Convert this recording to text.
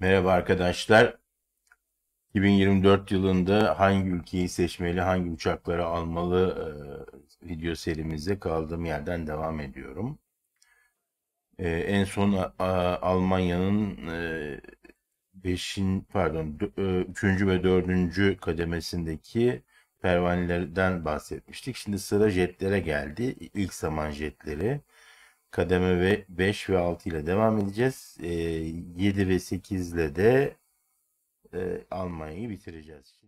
Merhaba arkadaşlar. 2024 yılında hangi ülkeyi seçmeli, hangi uçakları almalı e, video serimizde kaldığım yerden devam ediyorum. E, en son Almanya'nın 5. E, pardon 3. E, ve 4. kademesindeki pervanelerden bahsetmiştik. Şimdi sıra jetlere geldi. İlk zaman jetleri kademe 5 ve 6 ile devam edeceğiz. E, ee, 7 ve 8 ile de e, Almanya'yı bitireceğiz.